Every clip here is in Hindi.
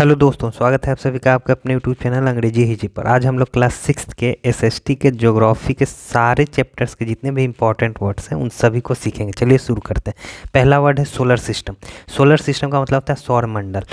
हेलो दोस्तों स्वागत है आप सभी का आपका अपने यूट्यूब चैनल अंग्रेजी हिजी पर आज हम लोग क्लास सिक्स के एसएसटी के ज्योग्राफी के सारे चैप्टर्स के जितने भी इंपॉर्टेंट वर्ड्स हैं उन सभी को सीखेंगे चलिए शुरू करते हैं पहला वर्ड है सोलर सिस्टम सोलर सिस्टम का मतलब होता है सौरमंडल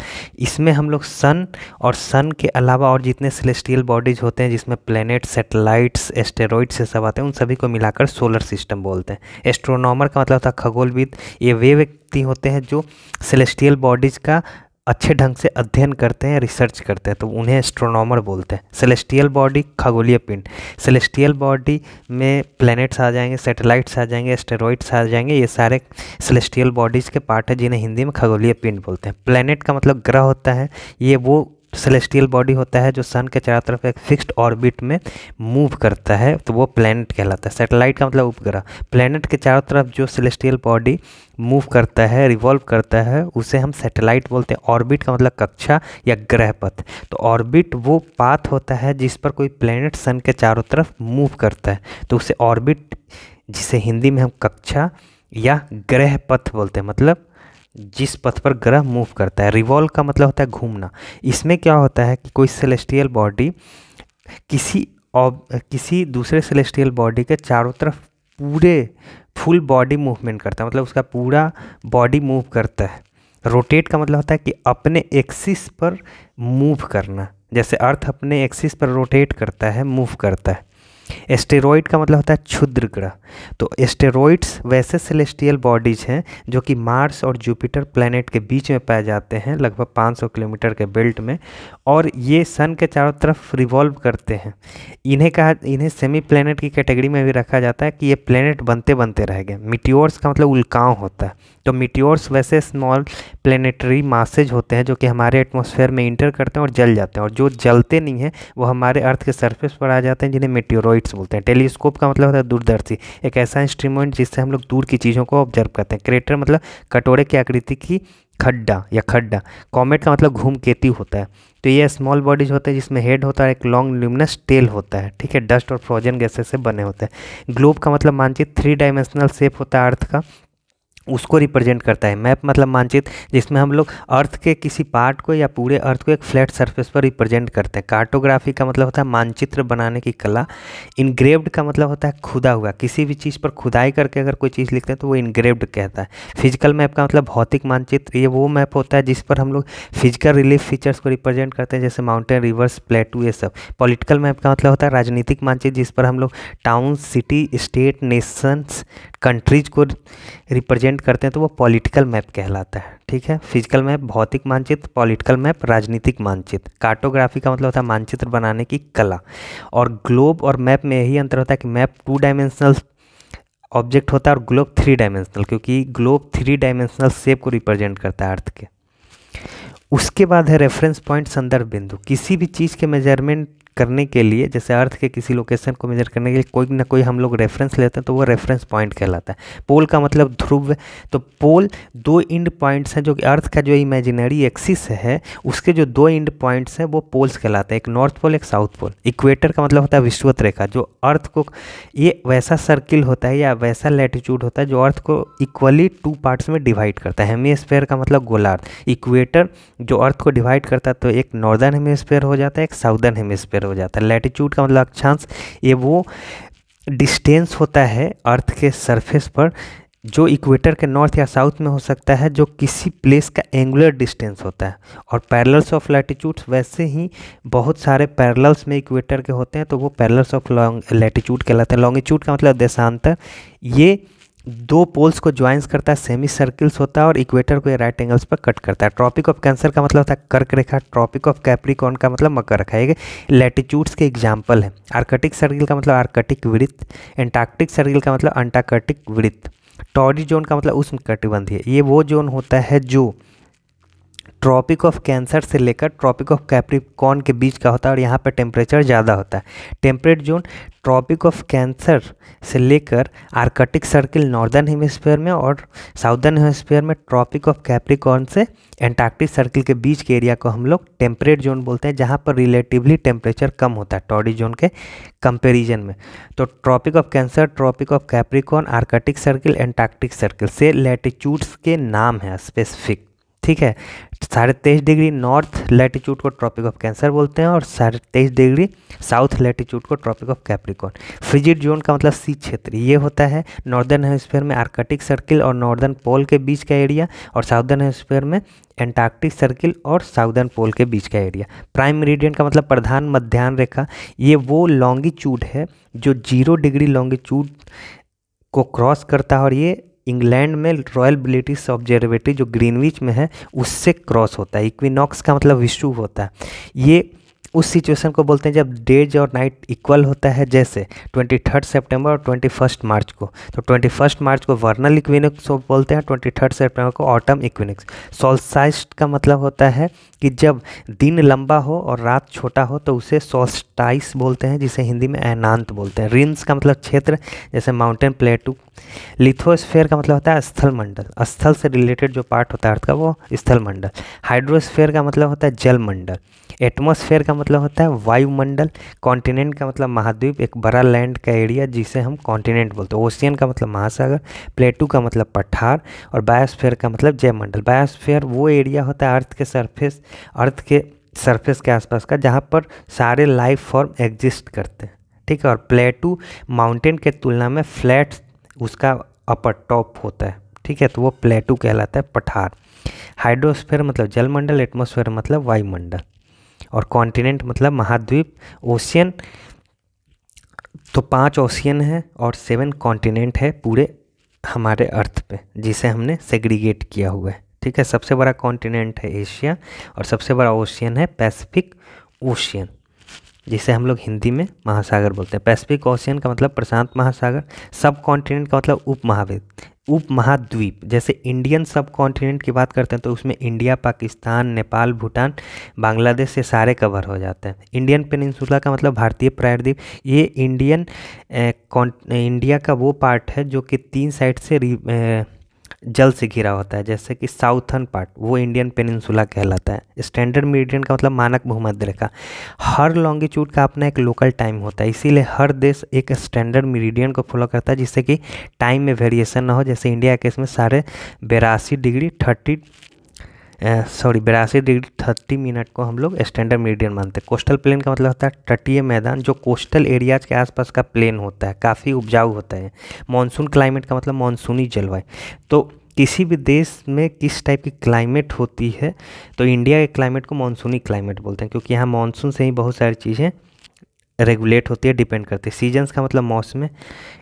इसमें हम लोग सन और सन के अलावा और जितने सेलेस्टियल बॉडीज होते हैं जिसमें प्लानट सेटेलाइट्स एस्टेरॉइड्स ये सब आते हैं उन सभी को मिलाकर सोलर सिस्टम बोलते हैं एस्ट्रोनॉमर का मतलब होता है खगोलविद ये वे व्यक्ति होते हैं जो सेलेस्टियल बॉडीज़ का अच्छे ढंग से अध्ययन करते हैं रिसर्च करते हैं तो उन्हें एस्ट्रोनॉमर बोलते हैं सेलेस्टियल बॉडी खगोलीय पिंड सेलेस्टियल बॉडी में प्लैनेट्स आ जाएंगे सैटेलाइट्स आ जाएंगे एस्टेरॉइड्स आ जाएंगे ये सारे सेलेस्टियल बॉडीज़ के पार्ट है जिन्हें हिंदी में खगोलीय पिंड बोलते हैं प्लैनेट का मतलब ग्रह होता है ये वो सेलेस्टियल बॉडी होता है जो सन के चारों तरफ एक फिक्स्ड ऑर्बिट में मूव करता है तो वो प्लैनेट कहलाता है सैटेलाइट का मतलब उपग्रह प्लैनेट के चारों तरफ जो सेलेस्टियल बॉडी मूव करता है रिवॉल्व करता है उसे हम सैटेलाइट बोलते हैं ऑर्बिट का मतलब कक्षा या ग्रह पथ तो ऑर्बिट वो पाथ होता है जिस पर कोई प्लैनेट सन के चारों तरफ मूव करता है तो उसे ऑर्बिट जिसे हिंदी में हम कक्षा या ग्रह पथ बोलते हैं मतलब जिस पथ पर ग्रह मूव करता है रिवॉल्व का मतलब होता है घूमना इसमें क्या होता है कि कोई सेलेस्टियल बॉडी किसी ऑब किसी दूसरे सेलेस्टियल बॉडी के चारों तरफ पूरे फुल बॉडी मूवमेंट करता है मतलब उसका पूरा बॉडी मूव करता है रोटेट का मतलब होता है कि अपने एक्सिस पर मूव करना जैसे अर्थ अपने एक्सिस पर रोटेट करता है मूव करता है एस्टेरॉइड का मतलब होता है क्षुद्र ग्रह तो एस्टेरॉइड्स वैसे सेलेस्टियल बॉडीज हैं जो कि मार्स और जुपिटर प्लैनेट के बीच में पाए जाते हैं लगभग 500 किलोमीटर के बेल्ट में और ये सन के चारों तरफ रिवॉल्व करते हैं इन्हें कहा इन्हें सेमी प्लैनेट की कैटेगरी में भी रखा जाता है कि ये प्लैनेट बनते बनते रह गए मिट्योर्स का मतलब उल्काव होता है तो मिट्योर्स वैसे स्मॉल प्लेनेटरी मासेज होते हैं जो कि हमारे एटमोसफेयर में इंटर करते हैं और जल जाते हैं और जो जलते नहीं हैं वो हमारे अर्थ के सर्फेस पर आ जाते हैं जिन्हें मिट्योरॉइड क्रेटोइड्स बोलते हैं टेलीस्कोप का मतलब होता है दूरदर्शी एक ऐसा इंस्ट्रूमेंट जिससे हम लोग दूर की चीज़ों को ऑब्जर्व करते हैं क्रेटर मतलब कटोरे की आकृति की खड्डा या खड्डा कॉमेट का मतलब घूम केती होता है तो ये स्मॉल बॉडीज होते हैं जिसमें हेड होता है एक लॉन्ग ल्यूमिनस टेल होता है ठीक है डस्ट और फ्रोजन गैसेस से बने होते हैं ग्लोब का मतलब मानचित्र थ्री डायमेंशनल शेप होता है अर्थ का उसको रिप्रेजेंट करता है मैप मतलब मानचित्र जिसमें हम लोग अर्थ के किसी पार्ट को या पूरे अर्थ को एक फ्लैट सरफेस पर रिप्रेजेंट करते हैं कार्टोग्राफी का मतलब होता है मानचित्र बनाने की कला इनग्रेव्ड का मतलब होता है खुदा हुआ किसी भी चीज़ पर खुदाई करके अगर कोई चीज़ लिखते हैं तो वो इनग्रेव्ड कहता है फिजिकल मैप का मतलब भौतिक मानचित्र ये वो मैप होता है जिस पर हम लोग फिजिकल रिलीफ फीचर्स को रिप्रेजेंट करते हैं जैसे माउंटेन रिवर्स प्लेटू ये सब पॉलिटिकल मैप का मतलब होता है राजनीतिक मानचित्र जिस पर हम लोग town city state nations countries को रिप्रेजेंट करते हैं तो वो पॉलिटिकल मैप कहलाता है ठीक है फिजिकल मैप भौतिक मानचित्र पॉलिटिकल मैप राजनीतिक मानचित्र कार्टोग्राफी का मतलब होता है मानचित्र बनाने की कला और ग्लोब और मैप में यही अंतर होता है कि मैप टू डायमेंशनल ऑब्जेक्ट होता है और ग्लोब थ्री डायमेंशनल क्योंकि ग्लोब थ्री डायमेंशनल सेप को रिप्रेजेंट करता है अर्थ के उसके बाद है रेफरेंस पॉइंट संदर्भ बिंदु किसी भी चीज़ के मेजरमेंट करने के लिए जैसे अर्थ के किसी लोकेशन को मेजर करने के लिए कोई ना कोई हम लोग रेफरेंस लेते हैं तो वो रेफरेंस पॉइंट कहलाता है पोल का मतलब ध्रुव तो पोल दो इंड पॉइंट्स हैं जो कि अर्थ का जो इमेजिनरी एक्सिस है उसके जो दो इंड पॉइंट्स हैं वो पोल्स कहलाते हैं एक नॉर्थ पोल एक साउथ पोल इक्वेटर का मतलब होता है विश्वत रेखा जो अर्थ को ये वैसा सर्किल होता है या वैसा लेटिट्यूड होता है जो अर्थ को इक्वली टू पार्ट्स में डिवाइड करता है हेमिस्फेयर का मतलब गोलार्थ इक्वेटर जो अर्थ को डिवाइड करता है तो एक नॉर्दर्न हेमिस्फेयर हो जाता है एक साउदर्न हेमिस्फेयर हो जाता है लैटीट्यूड का मतलब अक्षांश ये वो डिस्टेंस होता है अर्थ के सरफेस पर जो इक्वेटर के नॉर्थ या साउथ में हो सकता है जो किसी प्लेस का एंगुलर डिस्टेंस होता है और पैरल्स ऑफ लैटीट्यूड्स वैसे ही बहुत सारे पैरल्स में इक्वेटर के होते हैं तो वो पैरल्स ऑफ लॉन्ग लैटीट्यूड कहलाते हैं लॉन्गिट्यूड का मतलब देशांतर ये दो पोल्स को ज्वाइंस करता है सेमी सर्किल्स होता है और इक्वेटर को ये राइट एंगल्स पर कट करता है ट्रॉपिक ऑफ कैंसर का मतलब होता है कर्क रेखा ट्रॉपिक ऑफ कैप्रिकॉन का मतलब मकर रेखा ये लेटिट्यूड्स के एग्जाम्पल है आर्कटिक सर्किल का मतलब आर्कटिक वृत्त एंटार्कटिक सर्किल का मतलब अंटार्कटिक वृत्त टॉडी जोन का मतलब उष्ण कटिबंधीय ये वो जोन होता है जो ट्रॉपिक ऑफ कैंसर से लेकर ट्रॉपिक ऑफ कैप्रिकॉन के बीच का होता है और यहाँ पर टेम्परेचर ज़्यादा होता है temperate zone tropic of Cancer से लेकर आर्कटिक सर्किल नॉर्दर्न हेमिस्फेयर में और साउदर्न हेमिस्फेयर में ट्रॉपिक ऑफ कैप्रिकॉन से एंटार्क्टिक सर्किल के बीच के एरिया को हम लोग टेम्परेट जोन बोलते हैं जहाँ पर रिलेटिवली टेम्परेचर कम होता है टॉडी जोन के कंपेरिजन में तो tropic of Cancer tropic of Capricorn Arctic circle Antarctic circle से लेटीट्यूड्स के नाम हैं स्पेसिफिक ठीक है साढ़े तेईस डिग्री नॉर्थ लैटीट्यूड को ट्रॉपिक ऑफ कैंसर बोलते हैं और साढ़े तेईस डिग्री साउथ लैटीट्यूड को tropic of Capricorn frigid zone का मतलब सी क्षेत्र ये होता है नॉर्दर्न हेमस्फेयर में आर्कटिक सर्किल और नॉर्दर्न पोल के बीच का एरिया और साउदर्न हेमस्फेयर में एंटार्क्टिक सर्किल और साउदर्न पोल के बीच का एरिया प्राइम मेरिडियन का मतलब प्रधान मध्यान्ह रेखा ये वो लॉन्गिट्यूड है जो जीरो डिग्री लॉन्गिट्यूड को क्रॉस करता है और ये इंग्लैंड में रॉयल ब्रिटिश ऑब्जर्वेटरी जो ग्रीनविच में है उससे क्रॉस होता है इक्विनॉक्स का मतलब विश्व होता है ये उस सिचुएशन को बोलते हैं जब डेज और नाइट इक्वल होता है जैसे ट्वेंटी थर्ड सेप्टेम्बर और ट्वेंटी फर्स्ट मार्च को तो ट्वेंटी फर्स्ट मार्च को वर्नल इक्विनिक्स बोलते हैं ट्वेंटी थर्ड सेप्टेम्बर को ऑटम इक्विनिक्स सोलसाइस्ट का मतलब होता है कि जब दिन लंबा हो और रात छोटा हो तो उसे सोल्स्टाइस बोलते हैं जिसे हिंदी में अनांत बोलते हैं रिन्स का मतलब क्षेत्र जैसे माउंटेन प्लेटू लिथोस्फेयर का मतलब होता है स्थल मंडल स्थल से रिलेटेड जो पार्ट होता है अर्थ का वो स्थल मंडल हाइड्रोस्फेयर का मतलब होता है जल मंडल एटमोसफेयर का मतलब होता है वायुमंडल कॉन्टिनेंट का मतलब महाद्वीप एक बड़ा लैंड का एरिया जिसे हम कॉन्टिनेंट बोलते हैं ओशियन का मतलब महासागर प्लेटू का मतलब पठार और बायोस्फेयर का मतलब जयमंडल बायोस्फेयर वो एरिया होता है अर्थ के सरफेस अर्थ के सरफेस के आसपास का जहाँ पर सारे लाइफ फॉर्म एग्जिस्ट करते हैं ठीक है और प्लेटू माउंटेन के तुलना में फ्लैट उसका अपर टॉप होता है ठीक है तो वो प्लेटू कहलाता है पठार हाइड्रोस्फेयर मतलब जलमंडल एटमोस्फेयर मतलब वायुमंडल और कॉन्टिनेंट मतलब महाद्वीप ओशियन तो पांच ओशियन है और सेवन कॉन्टिनेंट है पूरे हमारे अर्थ पे जिसे हमने सेग्रीगेट किया हुआ है ठीक है सबसे बड़ा कॉन्टिनेंट है एशिया और सबसे बड़ा ओशियन है पैसिफिक ओशियन जिसे हम लोग हिंदी में महासागर बोलते हैं पैसिफिक ओशियन का मतलब प्रशांत महासागर सब कॉन्टिनेंट का मतलब उप महाद्वीप उप महाद्वीप जैसे इंडियन सब कॉन्टिनेंट की बात करते हैं तो उसमें इंडिया पाकिस्तान नेपाल भूटान बांग्लादेश से सारे कवर हो जाते हैं इंडियन पेनिनसुला का मतलब भारतीय प्रायद्वीप ये इंडियन ए, इंडिया का वो पार्ट है जो कि तीन साइड से जल से घिरा होता है जैसे कि साउथर्न पार्ट वो इंडियन पेनिनसुला कहलाता है स्टैंडर्ड मीडियन का मतलब मानक भूमध्य रेखा हर लॉन्गिट्यूड का अपना एक लोकल टाइम होता है इसीलिए हर देश एक स्टैंडर्ड मीडियन को फॉलो करता है जिससे कि टाइम में वेरिएशन ना हो जैसे इंडिया के इसमें साढ़े बेरासी डिग्री थर्टी सॉरी बिरासी डिग्री थर्टी मिनट को हम लोग स्टैंडर्ड मीडियन मानते हैं कोस्टल प्लेन का मतलब होता है तटीय मैदान जो कोस्टल एरियाज के आसपास का प्लेन होता है काफ़ी उपजाऊ होता है मानसून क्लाइमेट का मतलब मानसूनी जलवायु तो किसी भी देश में किस टाइप की क्लाइमेट होती है तो इंडिया के क्लाइमेट को मानसूनी क्लाइमेट बोलते हैं क्योंकि यहाँ मानसून से ही बहुत सारी चीज़ें रेगुलेट होती है डिपेंड करती है सीजन्स का मतलब मौसम है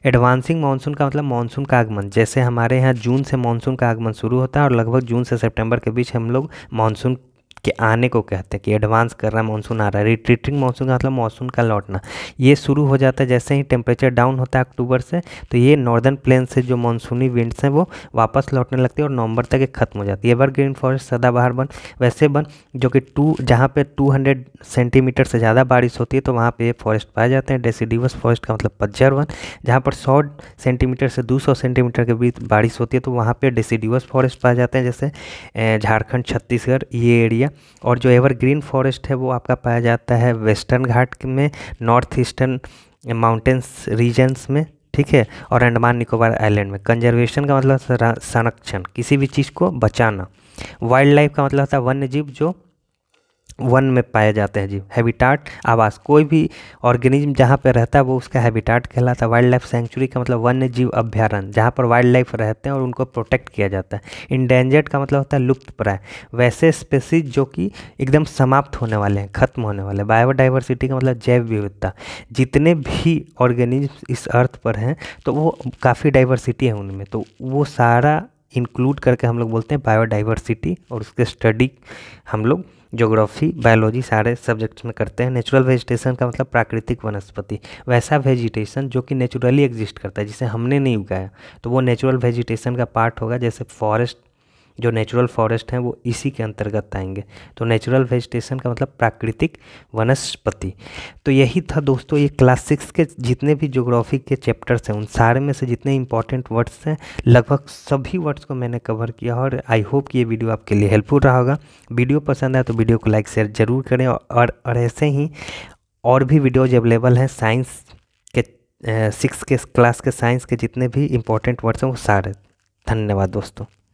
एडवांसिंग मानसून का मतलब मानसून का आगमन जैसे हमारे यहाँ जून से मानसून का आगमन शुरू होता है और लगभग जून से सितंबर के बीच हम लोग मानसून के आने को कहते हैं कि एडवांस कर रहा है मानसून आ रहा है रिट्रीटिंग मानसून का मतलब मानसून का लौटना ये शुरू हो जाता है जैसे ही टेम्परेचर डाउन होता है अक्टूबर से तो ये नॉर्दर्न प्लेन से जो मानसूनी विंड्स हैं वो वापस लौटने लगती है और नवंबर तक ये खत्म हो जाती है एवर ग्रीन फॉरेस्ट सदाबहार वन वैसे वन जो कि टू जहाँ पर टू सेंटीमीटर से ज़्यादा बारिश होती है तो वहाँ पर ये फॉरेस्ट पाए जाते हैं डेसीडिवस फॉरेस्ट का मतलब पज्जर वन जहाँ पर सौ सेंटीमीटर से दो सेंटीमीटर के बीच बारिश होती है तो वहाँ पर डेसीडिवस फॉरेस्ट पाए जाते हैं जैसे झारखंड छत्तीसगढ़ ये एरिया और जो एवरग्रीन फॉरेस्ट है वो आपका पाया जाता है वेस्टर्न घाट में नॉर्थ ईस्टर्न माउंटेन्स रीजन्स में ठीक है और अंडमान निकोबार आइलैंड में कंजर्वेशन का मतलब संरक्षण किसी भी चीज़ को बचाना वाइल्ड लाइफ का मतलब होता है वन्य जीव जो वन में पाए जाते हैं जीव हैबिटाट आवास कोई भी ऑर्गेनिज्म जहाँ पर रहता है वो उसका हैबिटाट कहलाता है वाइल्ड लाइफ सेंचुरी का मतलब वन्य जीव अभ्यारण्य जहाँ पर वाइल्ड लाइफ रहते हैं और उनको प्रोटेक्ट किया जाता है इंडेंजर्ड का मतलब होता है लुप्त प्राय वैसे स्पेसीज जो कि एकदम समाप्त होने वाले हैं खत्म होने वाले हैं बायोडाइवर्सिटी का मतलब जैव विविधता जितने भी ऑर्गेनिज्म इस अर्थ पर हैं तो वो काफ़ी डाइवर्सिटी है उनमें तो वो सारा इंक्लूड करके हम लोग बोलते हैं बायोडाइवर्सिटी और उसके स्टडी हम लोग जोग्राफी बायोलॉजी सारे सब्जेक्ट्स में करते हैं नेचुरल वेजिटेशन का मतलब प्राकृतिक वनस्पति वैसा वेजिटेशन जो कि नेचुरली एग्जिस्ट करता है जिसे हमने नहीं उगाया तो वो नेचुरल वेजिटेशन का पार्ट होगा जैसे फॉरेस्ट जो नेचुरल फॉरेस्ट हैं वो इसी के अंतर्गत आएंगे तो नेचुरल वेजिटेशन का मतलब प्राकृतिक वनस्पति तो यही था दोस्तों ये क्लास सिक्स के जितने भी जोग्राफी के चैप्टर्स हैं उन सारे में से जितने इंपॉर्टेंट वर्ड्स हैं लगभग सभी वर्ड्स को मैंने कवर किया और आई होप कि ये वीडियो आपके लिए हेल्पफुल रहा होगा वीडियो पसंद आए तो वीडियो को लाइक शेयर जरूर करें और, और ऐसे ही और भी वीडियोज अवेलेबल हैं साइंस के सिक्स के क्लास के साइंस के जितने भी इंपॉर्टेंट वर्ड्स हैं वो सारे धन्यवाद दोस्तों